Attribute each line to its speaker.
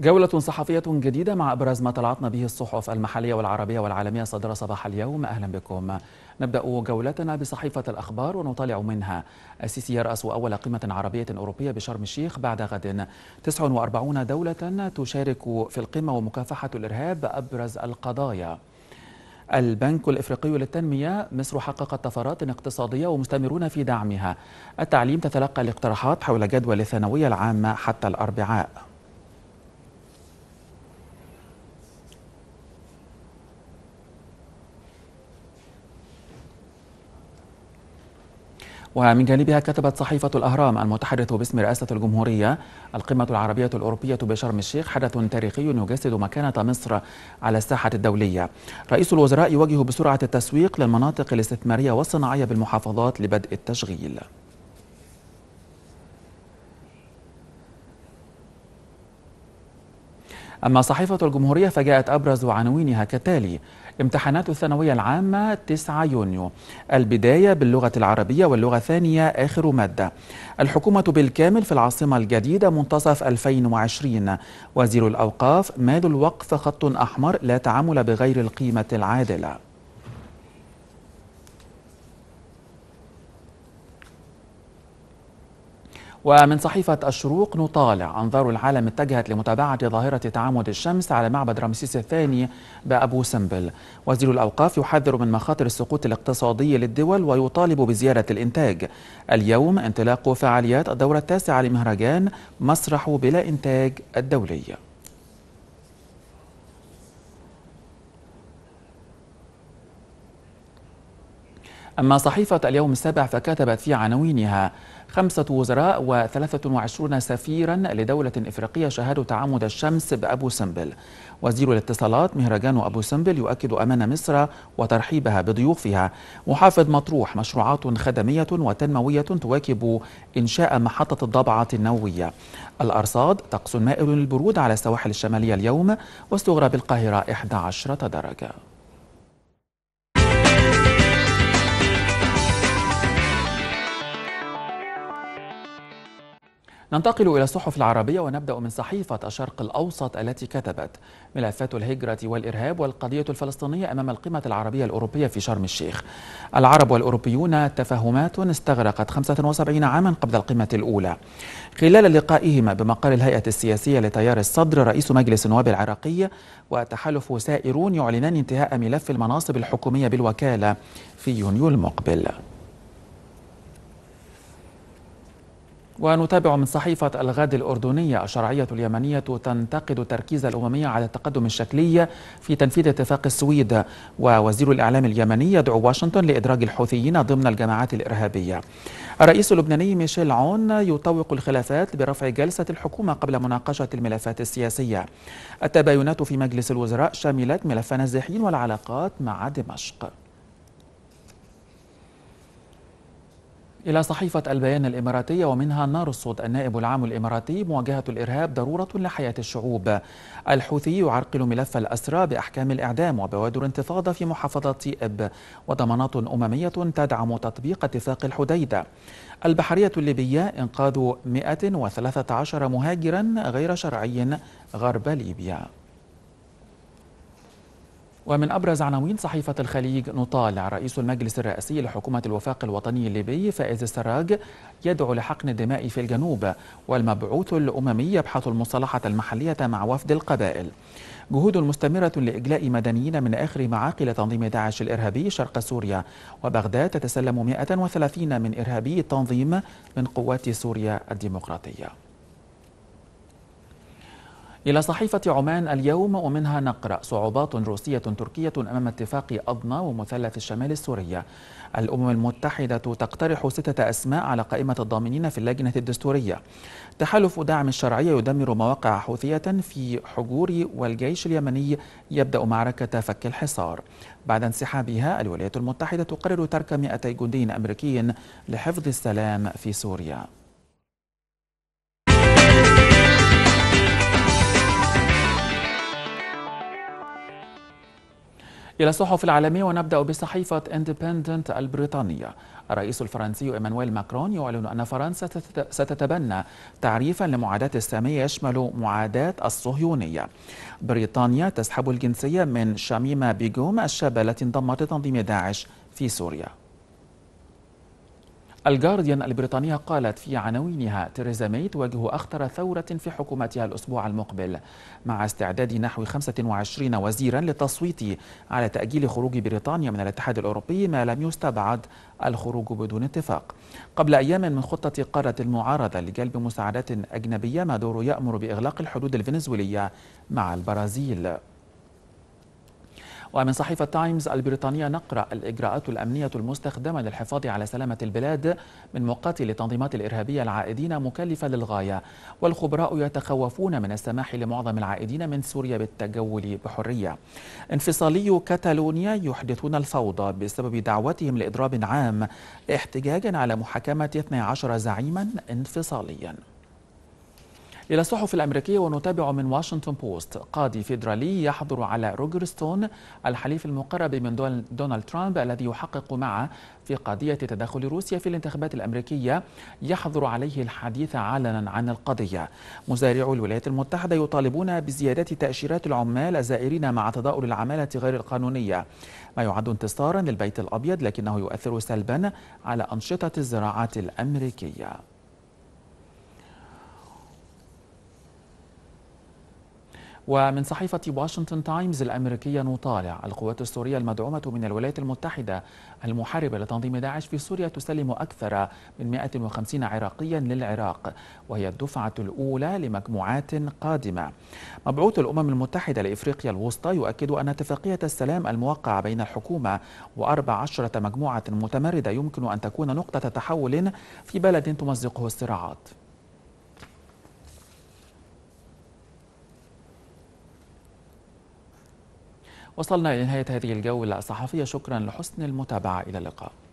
Speaker 1: جولة صحفية جديدة مع أبرز ما طلعتنا به الصحف المحلية والعربية والعالمية صدر صباح اليوم أهلا بكم نبدأ جولتنا بصحيفة الأخبار ونطالع منها السيسي يرأس أول قمة عربية أوروبية بشرم الشيخ بعد غد 49 دولة تشارك في القمة ومكافحة الإرهاب أبرز القضايا البنك الإفريقي للتنمية مصر حققت طفرات اقتصادية ومستمرون في دعمها التعليم تتلقى الاقتراحات حول جدول الثانوية العامة حتى الأربعاء ومن جانبها كتبت صحيفة الأهرام المتحدث باسم رئاسة الجمهورية القمة العربية الأوروبية بشرم الشيخ حدث تاريخي يجسد مكانة مصر على الساحة الدولية رئيس الوزراء يوجه بسرعة التسويق للمناطق الاستثمارية والصناعية بالمحافظات لبدء التشغيل أما صحيفة الجمهورية فجاءت أبرز عناوينها كالتالي امتحانات الثانوية العامة 9 يونيو البداية باللغة العربية واللغة الثانية آخر مادة الحكومة بالكامل في العاصمة الجديدة منتصف 2020 وزير الأوقاف مال الوقف خط أحمر لا تعامل بغير القيمة العادلة ومن صحيفة الشروق نطالع أنظار العالم اتجهت لمتابعة ظاهرة تعامد الشمس على معبد رمسيس الثاني بأبو سمبل وزير الأوقاف يحذر من مخاطر السقوط الاقتصادي للدول ويطالب بزيادة الإنتاج اليوم انطلاق فعاليات الدورة التاسعة لمهرجان مسرح بلا إنتاج الدولي أما صحيفة اليوم السابع فكتبت في عناوينها خمسة وزراء و23 سفيرا لدولة إفريقية شهدوا تعامد الشمس بأبو سمبل وزير الاتصالات مهرجان أبو سمبل يؤكد أمان مصر وترحيبها بضيوفها محافظ مطروح مشروعات خدمية وتنموية تواكب إنشاء محطة الضبعة النووية الأرصاد طقس مائل للبرود على السواحل الشمالية اليوم واستغرب القاهرة 11 درجة ننتقل إلى الصحف العربية ونبدأ من صحيفة الشرق الأوسط التي كتبت ملفات الهجرة والإرهاب والقضية الفلسطينية أمام القمة العربية الأوروبية في شرم الشيخ العرب والأوروبيون تفاهمات استغرقت 75 عاما قبل القمة الأولى خلال لقائهما بمقر الهيئة السياسية لتيار الصدر رئيس مجلس النواب العراقي وتحالف سائرون يعلنان انتهاء ملف المناصب الحكومية بالوكالة في يونيو المقبل ونتابع من صحيفة الغد الأردنية الشرعية اليمنية تنتقد التركيز الأممي على التقدم الشكلي في تنفيذ اتفاق السويد ووزير الإعلام اليمني يدعو واشنطن لإدراج الحوثيين ضمن الجماعات الإرهابية الرئيس اللبناني ميشيل عون يطوق الخلافات برفع جلسة الحكومة قبل مناقشة الملفات السياسية التباينات في مجلس الوزراء شملت ملف النازحين والعلاقات مع دمشق إلى صحيفة البيان الإماراتية ومنها نارصد النائب العام الإماراتي مواجهة الإرهاب ضرورة لحياة الشعوب الحوثي يعرقل ملف الأسرى بأحكام الإعدام وبوادر انتفاضة في محافظة إب وضمانات أممية تدعم تطبيق اتفاق الحديدة البحرية الليبية إنقاذ 113 مهاجرا غير شرعي غرب ليبيا ومن أبرز عناوين صحيفة الخليج نطالع رئيس المجلس الرئاسي لحكومة الوفاق الوطني الليبي فائز السراج يدعو لحقن الدماء في الجنوب والمبعوث الأممي يبحث المصالحة المحلية مع وفد القبائل جهود مستمرة لإجلاء مدنيين من آخر معاقل تنظيم داعش الإرهابي شرق سوريا وبغداد تتسلم 130 من إرهابي التنظيم من قوات سوريا الديمقراطية إلى صحيفة عمان اليوم ومنها نقرأ صعوبات روسية تركية أمام اتفاق أضنا ومثلث الشمال السورية الأمم المتحدة تقترح ستة أسماء على قائمة الضامنين في اللجنة الدستورية تحالف دعم الشرعية يدمر مواقع حوثية في حجور والجيش اليمني يبدأ معركة فك الحصار بعد انسحابها الولايات المتحدة تقرر ترك 200 جندي أمريكي لحفظ السلام في سوريا إلى الصحف العالمية ونبدأ بصحيفة اندبندنت البريطانية الرئيس الفرنسي إيمانويل ماكرون يعلن أن فرنسا ستتبنى تعريفا لمعاداة السامية يشمل معاداة الصهيونية بريطانيا تسحب الجنسية من شاميما بيجوم الشابة التي انضمت لتنظيم داعش في سوريا الجارديان البريطانية قالت في عناوينها تيريزا مي تواجه أخطر ثورة في حكومتها الأسبوع المقبل مع استعداد نحو 25 وزيرا للتصويت على تأجيل خروج بريطانيا من الاتحاد الأوروبي ما لم يستبعد الخروج بدون اتفاق قبل أيام من خطة قارة المعارضة لجلب مساعدات أجنبية مادورو يأمر بإغلاق الحدود الفنزويلية مع البرازيل ومن صحيفة تايمز البريطانية نقرأ الإجراءات الأمنية المستخدمة للحفاظ على سلامة البلاد من مقاتل التنظيمات الإرهابية العائدين مكلفة للغاية والخبراء يتخوفون من السماح لمعظم العائدين من سوريا بالتجول بحرية انفصالي كاتالونيا يحدثون الفوضى بسبب دعوتهم لإضراب عام احتجاجا على محاكمة 12 زعيما انفصاليا إلى الصحف الأمريكية ونتابع من واشنطن بوست قاضي فيدرالي يحضر على روجر ستون الحليف المقرب من دونالد ترامب الذي يحقق معه في قضية تدخل روسيا في الانتخابات الأمريكية يحظر عليه الحديث علنا عن القضية مزارع الولايات المتحدة يطالبون بزيادة تأشيرات العمال الزائرين مع تضاؤل العمالة غير القانونية ما يعد انتصارا للبيت الأبيض لكنه يؤثر سلبا على أنشطة الزراعات الأمريكية ومن صحيفة واشنطن تايمز الأمريكية نطالع القوات السورية المدعومة من الولايات المتحدة المحاربة لتنظيم داعش في سوريا تسلم أكثر من 150 عراقيا للعراق وهي الدفعة الأولى لمجموعات قادمة مبعوث الأمم المتحدة لإفريقيا الوسطى يؤكد أن اتفاقية السلام الموقعة بين الحكومة وأربع عشرة مجموعة متمردة يمكن أن تكون نقطة تحول في بلد تمزقه الصراعات وصلنا إلى نهاية هذه الجولة الصحفية شكرا لحسن المتابعة إلى اللقاء